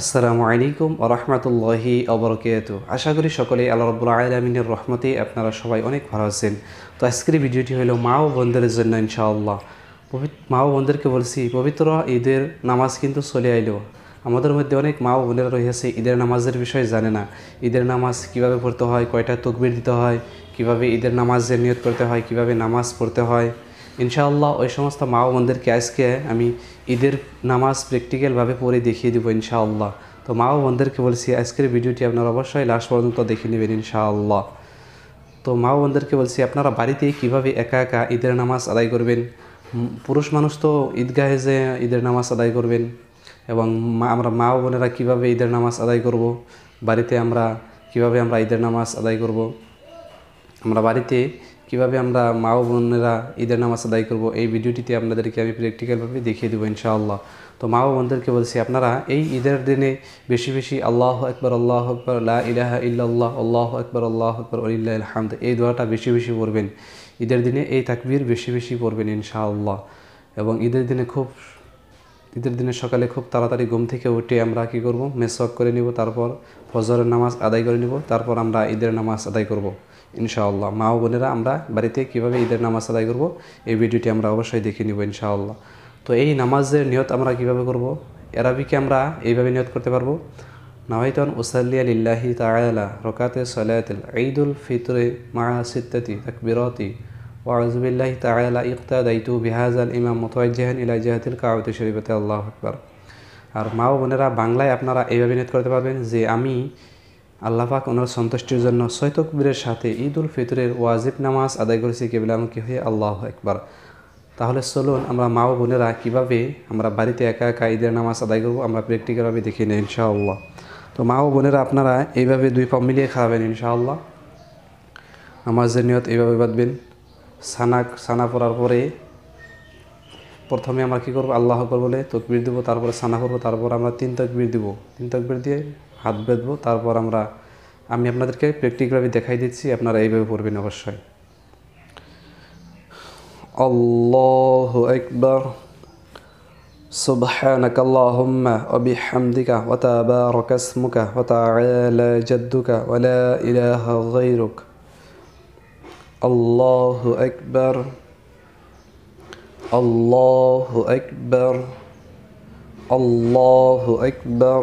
আসসালামু আলাইকুম রহমতুল্লাহি অবরকেত আশা করি সকলেই আল্লাহ রবুল্লা আলমিনের রহমতে আপনারা সবাই অনেক ভালো আছেন তো আজকের ভিডিওটি হলো মা ও বোনদের জন্য ইনশাআল্লাহ মা ও বন্ধুদেরকে বলছি পবিত্র ঈদের নামাজ কিন্তু চলে আইলো আমাদের মধ্যে অনেক মা ও বোনেরা রয়েছে ঈদের নামাজের বিষয়ে জানে না ঈদের নামাজ কিভাবে পড়তে হয় কয়টা তকবির দিতে হয় কিভাবে ঈদের নামাজের নিয়ত করতে হয় কিভাবে নামাজ পড়তে হয় ইনশাআল্লাহ ওই সমস্ত মা বোনদেরকে আজকে আমি ঈদের নামাজ প্র্যাকটিক্যালভাবে পড়ে দেখিয়ে দেবো ইনশাআল্লাহ তো মা বোনদেরকে বলছি আজকের ভিডিওটি আপনারা অবশ্যই লাস্ট পর্যন্ত দেখে নেবেন ইনশাআল্লাহ তো মা বোনদেরকে বলছি আপনারা বাড়িতে কিভাবে একা একা ঈদের নামাজ আদায় করবেন পুরুষ মানুষ তো ঈদগাহে যে ঈদের নামাজ আদায় করবেন এবং আমরা মা বোনেরা কীভাবে ঈদের নামাজ আদায় করব বাড়িতে আমরা কিভাবে আমরা ঈদের নামাজ আদায় করব আমরা বাড়িতে কিভাবে আমরা মা ও বোনেরা ঈদের নামাজ আদায় করবো এই ভিডিওটিতে আপনাদেরকে আমি প্র্যাকটিক্যালভাবে দেখিয়ে দেবো ইনশাআল্লাহ তো মা ও বোনদেরকে বলছি আপনারা এই ঈদের দিনে বেশি বেশি আল্লাহ একবার আল্লাহ আকবর লা ইলাহা ইল্লাল্লাহ আল্লাহ একবার আল্লাহ আকবর আলিল্লাহ হামদ এই দোয়াটা বেশি বেশি পড়বেন ঈদের দিনে এই তাকবির বেশি বেশি পড়বেন ইনশাআল্লাহ এবং ঈদের দিনে খুব ঈদের দিনে সকালে খুব তাড়াতাড়ি ঘুম থেকে উঠে আমরা কি করব মেসওয়াক করে নিব তারপর ফজরের নামাজ আদায় করে নিব তারপর আমরা ঈদের নামাজ আদায় করব। ইনশাআল্লাহ মা ও বোনেরা আমরা বাড়িতে কীভাবে ঈদের নামাজ আদায় করবো এই ভিডিওটি আমরা অবশ্যই দেখে নিব ইনশাআল্লাহ তো এই নামাজের নিয়ত আমরা কিভাবে করব এরাবিকে আমরা এইভাবে নিয়ত করতে পারবো নাওয়াইতন উসাল্লিয়া লিল্লাহি তালা রকাতে সলায়াতিল ঈদুল ফিতরে মা সিদ্দাতি ও ওয়াজবিল্লাহি তালা ইকতা দায়িতু বিহাজাল ইমাম মোতাজ্জাহান ইলা জাহাতিল কাওয়াতি শরীফতে আল্লাহ আকবর আর মা ও বোনেরা বাংলায় আপনারা এইভাবে নিয়ত করতে পারবেন যে আমি আল্লাহাক ওনার সন্তুষ্টির জন্য সৈতকবীরের সাথে ঈদ উল ফিতরের ওয়াজিব নামাজ আদায় করেছি কেবিলামুখী হয়ে আল্লাহ একবার তাহলে চলুন আমরা মা ও বোনেরা কীভাবে আমরা বাড়িতে একা একা ঈদের নামাজ আদায় করবো আমরা প্র্যাকটিক্যালভাবে দেখি না ইনশাআল্লাহ তো মা ও বোনেরা আপনারা এইভাবে দুই পা মিলিয়ে খাওয়াবেন ইনশাআল্লাহ যে নিয়ত এইভাবে বাঁধবেন সানা সানা পড়ার পরে প্রথমে আমরা কী করবো আল্লাহ করবো বলে তকবির দেবো তারপরে সানা করবো তারপর আমরা তিন তকবির দিব তিন তকবির দিয়ে হাত বেঁধবো তারপর আমরা আমি আপনাদেরকে প্র্যাকটিক্যালি দেখাই দিচ্ছি আপনারা এইভাবে পড়বেন অবশ্যই الله أكبر سبحانك اللهم وبحمدك وتبارك اسمك وتعالى جدك ولا إله غيرك الله أكبر الله أكبر الله أكبر, الله أكبر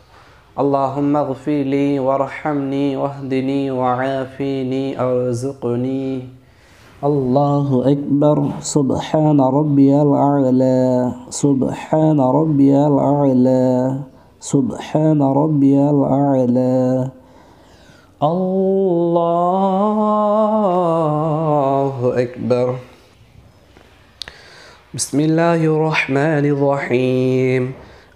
اللهم اغفر لي وارحمني واهدني وعافيني ارزقني الله أكبر سبحان ربي الأعلى سبحان ربي الأعلى سبحان ربي الأعلى الله أكبر بسم الله الرحمن الرحيم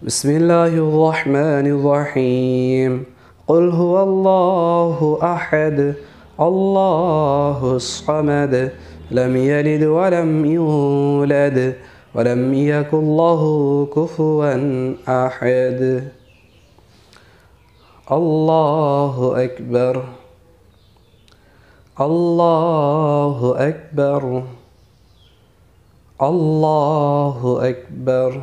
بسم الله الرحمن الرحيم قل هو الله أحد الله الصمد لم يلد ولم يولد ولم يكن الله كفوا أحد الله أكبر الله أكبر الله أكبر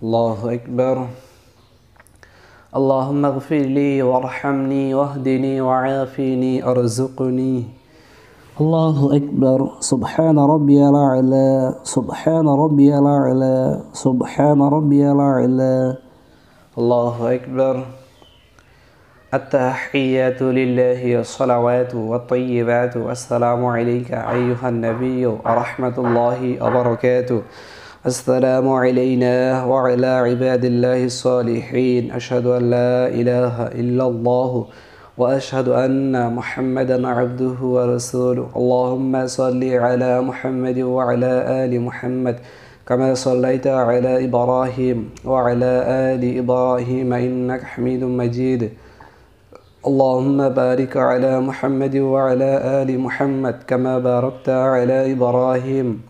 الله أكبر اللهم اغفر لي وارحمني واهدني وعافني أرزقني الله أكبر سبحان ربي الأعلى سبحان ربي الأعلى سبحان ربي الأعلى الله أكبر التحيات لله والصلوات والطيبات والسلام عليك أيها النبي ورحمة الله وبركاته السلام علينا وعلى عباد الله الصالحين أشهد أن لا إله إلا الله وأشهد أن محمدا عبده ورسوله اللهم صل على محمد وعلى آل محمد كما صليت على إبراهيم وعلى آل إبراهيم إنك حميد مجيد اللهم بارك على محمد وعلى آل محمد كما باركت على إبراهيم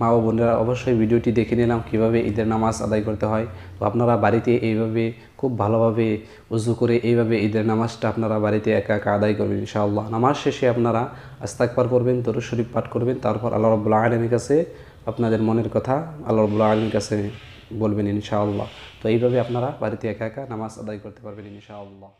মা ও বোনেরা অবশ্যই ভিডিওটি দেখে নিলাম কিভাবে ঈদের নামাজ আদায় করতে হয় তো আপনারা বাড়িতে এইভাবে খুব ভালোভাবে উজু করে এইভাবে ঈদের নামাজটা আপনারা বাড়িতে একা একা আদায় করবেন ইনশাআল্লাহ নামাজ শেষে আপনারা আস্তাকবার করবেন তরু শরীফ পাঠ করবেন তারপর আল্লাহ রবুল্লা আলমীর কাছে আপনাদের মনের কথা আল্লাহ রবুল্লা আলমীর কাছে বলবেন ইনশাআল্লাহ তো এইভাবে আপনারা বাড়িতে একা একা নামাজ আদায় করতে পারবেন ইনশাআল্লাহ